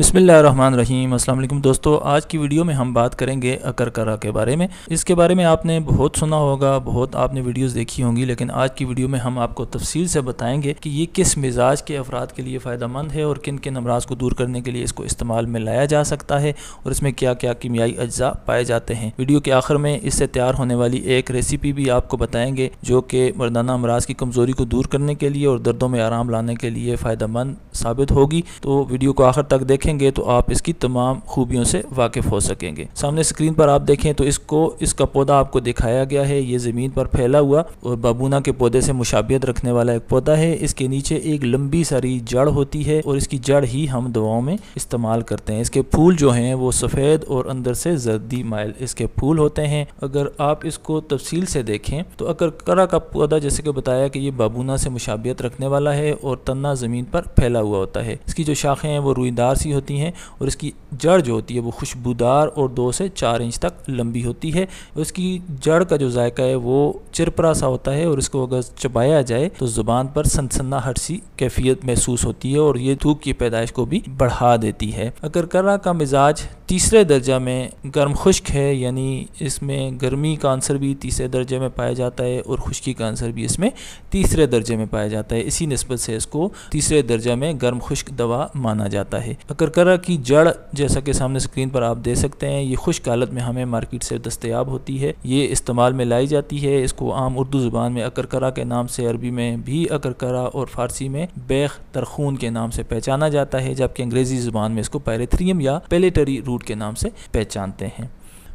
अस्सलाम अल्लाम दोस्तों आज की वीडियो में हम बात करेंगे अकर करा के बारे में इसके बारे में आपने बहुत सुना होगा बहुत आपने वीडियोस देखी होंगी लेकिन आज की वीडियो में हम आपको तफसील से बताएंगे कि ये किस मिजाज के अफराद के लिए फ़ायदा मंद है और किन किन अमराज को दूर करने के लिए इसको इस्तेमाल में लाया जा सकता है और इसमें क्या क्या कीमियाई अज्जा पाए जाते हैं वीडियो के आखिर में इससे तैयार होने वाली एक रेसिपी भी आपको बताएंगे जो कि मर्दाना अमराज की कमज़ोरी को दूर करने के लिए और दर्दों में आराम लाने के लिए फ़ायदा मंद साबित होगी तो वीडियो को आखिर तक देख देखेंगे तो आप इसकी तमाम खूबियों से वाकिफ़ हो सकेंगे सामने स्क्रीन पर आप देखें तो इसको इसका पौधा आपको दिखाया गया है ये ज़मीन पर फैला हुआ और बाबूना के पौधे से मुशाबियत रखने वाला एक पौधा है इसके नीचे एक लंबी सारी जड़ होती है और इसकी जड़ ही हम दवाओं में इस्तेमाल करते हैं इसके फूल जो है वो सफ़ेद और अंदर से जर्दी माइल इसके फूल होते हैं अगर आप इसको तफसील से देखें तो अगर करा का पौधा जैसे कि बताया कि ये बाबूना से मुशाबियत रखने वाला है और तना ज़मीन पर फैला हुआ होता है इसकी जो शाखें हैं वो रुईदार सी होती हैं और इसकी जड़ जो होती है वो खुशबूदार और दो से चार इंच तक लंबी होती है उसकी जड़ का जो जायका है वो चिरपरा सा होता है और इसको अगर चबाया जाए तो ज़ुबान पर सनसनाहट सी कैफियत महसूस होती है और ये थूक की पैदाइश को भी बढ़ा देती है अगर करा का मिजाज तीसरे दर्जा में गर्म खुश्क है यानी इसमें गर्मी का आंसर भी तीसरे दर्जे में पाया जाता है और खुश्की का आंसर भी इसमें तीसरे दर्जे में पाया जाता है इसी नस्बत से इसको तीसरे दर्जा में गर्म खुश्क दवा माना जाता है अकरकरा की जड़ जैसा कि सामने स्क्रीन पर आप देख सकते हैं ये खुश्क हालत में हमें मार्केट से दस्तियाब होती है ये इस्तेमाल में लाई जाती है इसको आम उर्दू ज़ुबान में अकरकरा के नाम से अरबी में भी अकरकरा और फारसी में बैख तरखून के नाम से पहचाना जाता है जबकि अंग्रेज़ी ज़ुबान में इसको पैरेथ्रियम या पेलेटरी फ्रूट के नाम से पहचानते हैं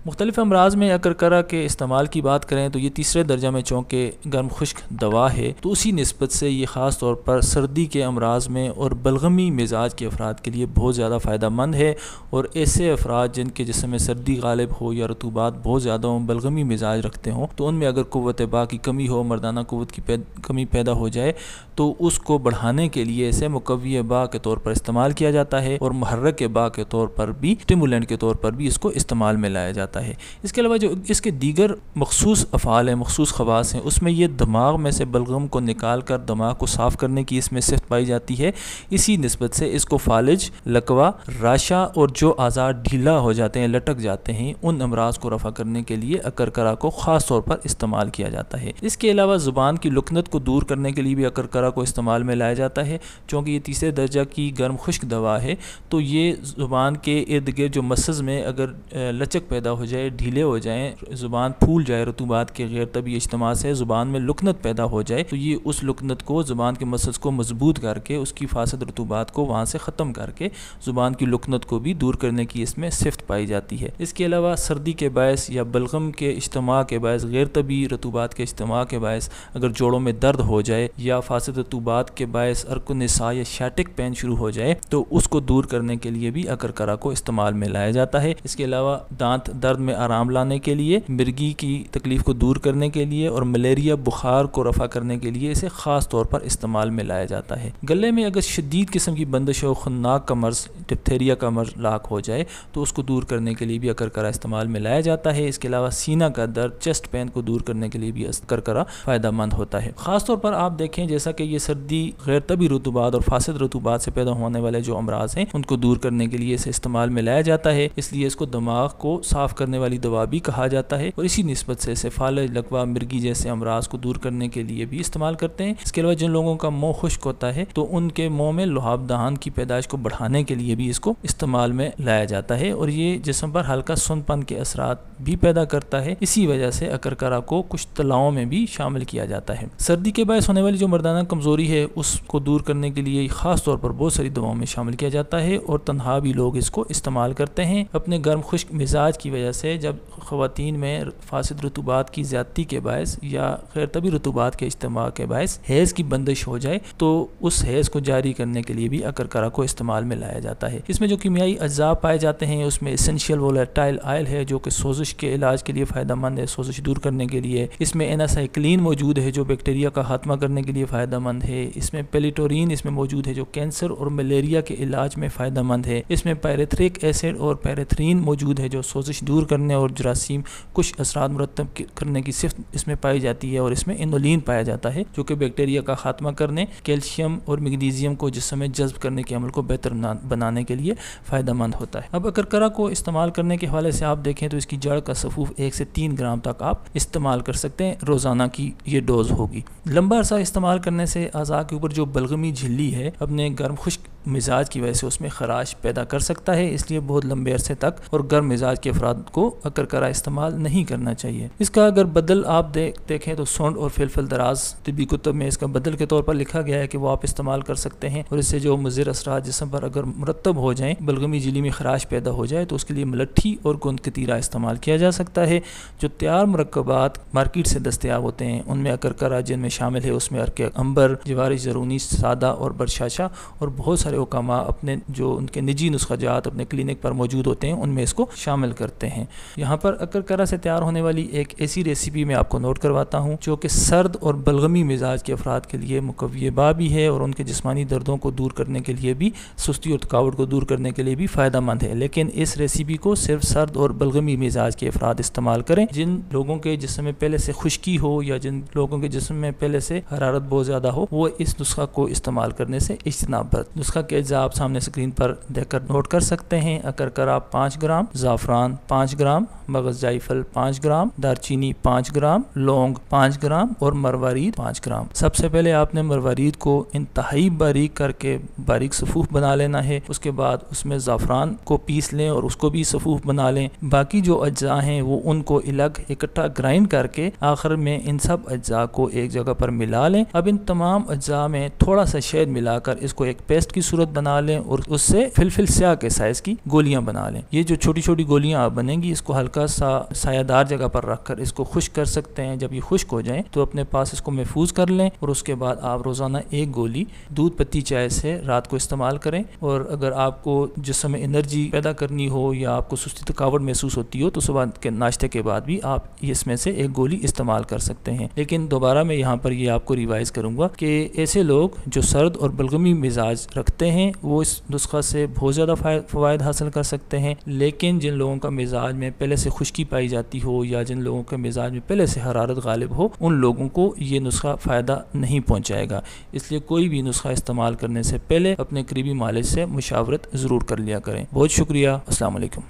मुख्तलिफ अमराज में अगर करा के इस्तेमाल की बात करें तो ये तीसरे दर्जा में चौंके गर्म खुश्क दवा है तो उसी नस्बत से ये ख़ास तौर पर सर्दी के अमराज में और बलगमी मिजाज के अफराद के लिए बहुत ज़्यादा फ़ायदा मंद है और ऐसे अफराद जिनके जिसम में सर्दी गालिब हो या रतूबात बहुत ज़्यादा हों बलगमी मिजाज रखते हों तो उनमें अगर कुत बा की कमी हो मरदाना कुत की कमी पैदा हो जाए तो उसको बढ़ाने के लिए इसे मुकवी बा के तौर पर इस्तेमाल किया जाता है और महर्रक बा के तौर पर भी स्टिमुलेंट के तौर पर भी इसको इस्तेमाल में लाया जाता है जाता है इसके अलावा जो इसके दीगर मखसूस अफ़ाल हैं मखसूस खवास हैं उसमें यह दिमाग में से बलगम को निकाल कर दिमाग को साफ़ करने की इसमें सिफ पाई जाती है इसी नस्बत से इसको फालिज लकवा राशा और जो आज़ाद ढीला हो जाते हैं लटक जाते हैं उन अमराज को रफा करने के लिए अकरकरा को ख़ास तौर पर इस्तेमाल किया जाता है इसके अलावा ज़ुबान की लुकनत को दूर करने के लिए भी अकरकरा को इस्तेमाल में लाया जाता है चूँकि ये तीसरे दर्जा की गर्म खुश्क दवा है तो ये ज़ुबान के इर्द गिर्द जो मसज़ में अगर लचक पैदा हो जाए ढीले हो जाए ज़ुबान फूल जाए रतूबात के गैर तभी इज्तम से ज़ुबान में लुकनत पैदा हो जाए तो ये उस लुकनत को ज़ुबान के मसल्स को मजबूत करके उसकी फासद रतूबात को वहाँ से ख़त्म करके ज़ुबान की लुकनत को भी दूर करने की इसमें सिफत पाई जाती है इसके अलावा सर्दी के बायस या बलगम के इज्तम के बायस गैर तबी रतूबात के इज्तम के बायस अगर जोड़ों में दर्द हो जाए या फासद रतूबात के बायस अर्कनसा या शैटिक पेन शुरू हो जाए तो उसको दूर करने के लिए भी अकरकरा को इस्तेमाल में लाया जाता है इसके अलावा दांत दर्द दर्द में आराम लाने के लिए मिर्गी की तकलीफ को दूर करने के लिए और मलेरिया बुखार को रफा करने के लिए इसे ख़ास तौर पर इस्तेमाल में लाया जाता है गले में अगर शदीद किस्म की बंदिश और खुन्नाक का मर्ज डिप्थेरिया का मर्ज लाक हो जाए तो उसको दूर करने के लिए भी अकरकरा इस्तेमाल में लाया जाता है इसके अलावा सीना का दर्द चेस्ट पेन को दूर करने के लिए भी अकरकरा फ़ायदा मंद होता है ख़ासतौर पर आप देखें जैसा कि ये सर्दी गैर तबी रतूबात और फासद रतूबात से पैदा होने वाले जो अमराज हैं उनको दूर करने के लिए इसे इस्तेमाल में लाया जाता है इसलिए इसको दिमाग को साफ करने वाली दवा भी कहा जाता है और इसी नस्बत से सेफालज लकवा मिर्गी जैसे अमराज को दूर करने के लिए भी इस्तेमाल करते हैं इसके अलावा जिन लोगों का मुंह खुश्क होता है तो उनके मुँह में लुहाब दहान की पैदाश को बढ़ाने के लिए भी इसको इस्तेमाल में लाया जाता है और ये जिसम पर हल्का सुनपन के असरा भी पैदा करता है इसी वजह से अकरकरा को कुछ तलाओं में भी शामिल किया जाता है सर्दी के बायस होने वाली जो मर्दाना कमजोरी है उसको दूर करने के लिए खास तौर पर बहुत सारी दवाओं में शामिल किया जाता है और तनहा भी लोग इसको इस्तेमाल करते हैं अपने गर्म खुश्क मिजाज की वजह वजह से जब ख़वान में फासद रतुबात की ज़्यादती के बायस या खैर तभी रतुबात के इज्तम के बायस हैज़ की बंदिश हो जाए तो उस हैज़ को जारी करने के लिए भी अकरकरा को इस्तेमाल में लाया जाता है इसमें जो कीमियाई अज्जा पाए जाते हैं उसमें इसेंशियल वोलेटाइल आयल है जो कि सोजिश के इलाज के लिए मंद है सोजिश दूर करने के लिए इसमें एनासाइक्लिन मौजूद है जो बैक्टीरिया का खात्मा करने के लिए मंद है इसमें पेलीटोरिन इसमें मौजूद है जो कैंसर और मलेरिया के इलाज में मंद है इसमें पैरेथ्रिक एसिड और पैरेथ्रीन मौजूद है जो सोजिश दूर दूर करने और जरासीम कुछ असरा मरतब करने की सिफ इसमें पाई जाती है और इसमें इनोलिन पाया जाता है जो कि बैक्टीरिया का खात्मा करने कैल्शियम और मैगनीजियम को जिसम जज्ब करने के अमल को बेहतर बनाने के लिए फ़ायदा मंद होता है अब अगर करा को इस्तेमाल करने के हवाले से आप देखें तो इसकी जड़ का सफूफ एक से तीन ग्राम तक आप इस्तेमाल कर सकते हैं रोज़ाना की ये डोज़ होगी लंबा अरसा इस्तेमाल करने से अज़ा के ऊपर जो बलगमी झिल्ली है अपने गर्म खुश मिजाज की वजह से उसमें खराश पैदा कर सकता है इसलिए बहुत लंबे अरसे तक और गर्म मिजाज के अफराद को अकर करा इस्तेमाल नहीं करना चाहिए इसका अगर बदल आप देख देखें तो सोंड और फिलफिल दराज तबी कुतब में इसका बदल के तौर पर लिखा गया है कि वो आप इस्तेमाल कर सकते हैं और इससे जो मुजिर असरा जिसम पर अगर मुरतब हो जाए बलगमी जिली में खराश पैदा हो जाए तो उसके लिए मलट्ठी और के कतीरा इस्तेमाल किया जा सकता है जो तैयार मरकबात मार्केट से दस्तियाब होते हैं उनमें अकर करा जिनमें शामिल है उसमें अरके अंबर जवारी जरूनी सादा और बरशाशा और बहुत सारे सारे उकामा अपने जो उनके निजी नुस्खाजात अपने क्लिनिक पर मौजूद होते हैं उनमें इसको शामिल करते हैं यहाँ पर अकरकरा से तैयार होने वाली एक ऐसी रेसिपी मैं आपको नोट करवाता हूँ जो कि सर्द और बलगमी मिजाज के अफराद के लिए मुकवियबा भी है और उनके जिसमानी दर्दों को दूर करने के लिए भी सुस्ती और थकावट को दूर करने के लिए भी फ़ायदा मंद है लेकिन इस रेसिपी को सिर्फ सर्द और बलगमी मिजाज के अफराद इस्तेमाल करें जिन लोगों के जिसम में पहले से खुश्की हो या जिन लोगों के जिसम में पहले से हरारत बहुत ज़्यादा हो वो इस नुस्खा को इस्तेमाल करने से इजतनाब नुस्खा का केजा आप सामने स्क्रीन पर देखकर नोट कर सकते हैं अकरकरा पाँच ग्राम ज़ाफ़रान पाँच ग्राम मगज़ जायफल पाँच ग्राम दारचीनी पाँच ग्राम लौंग पाँच ग्राम और मरवारीद पाँच ग्राम सबसे पहले आपने मरवारीद को इंतहाई बारीक करके बारीक सफूफ बना लेना है उसके बाद उसमें ज़ाफ़रान को पीस लें और उसको भी सफूफ बना लें बाकी जो अज्जा हैं वो उनको अलग इकट्ठा ग्राइंड करके आखिर में इन सब अज्जा को एक जगह पर मिला लें अब इन तमाम अज्जा में थोड़ा सा शहद मिलाकर इसको एक पेस्ट की सूरत बना लें और उससे फिलफिल स्या के साइज़ की गोलियां बना लें ये जो छोटी छोटी गोलियाँ आप बनेंगी इसको हल्का सा सायादार जगह पर रख कर इसको खुश कर सकते हैं जब ये खुश्क हो जाए तो अपने पास इसको महफूज कर लें और उसके बाद आप रोज़ाना एक गोली दूध पत्ती चाय से रात को इस्तेमाल करें और अगर आपको जिसम एनर्जी पैदा करनी हो या आपको सुस्ती थकावट महसूस होती हो तो सुबह के नाश्ते के बाद भी आप इसमें से एक गोली इस्तेमाल कर सकते हैं लेकिन दोबारा मैं यहाँ पर ये आपको रिवाइज़ करूंगा कि ऐसे लोग जो सर्द और बलगमी मिजाज रखते सकते हैं वो इस नुस्खा से बहुत ज़्यादा फ़ायद हासिल कर सकते हैं लेकिन जिन लोगों का मिजाज में पहले से खुश्की पाई जाती हो या जिन लोगों के मिजाज में पहले से हरारत गालिब हो उन लोगों को ये नुस्खा फ़ायदा नहीं पहुँचाएगा इसलिए कोई भी नुस्खा इस्तेमाल करने से पहले अपने करीबी मालिक से मुशावरत ज़रूर कर लिया करें बहुत शुक्रिया असल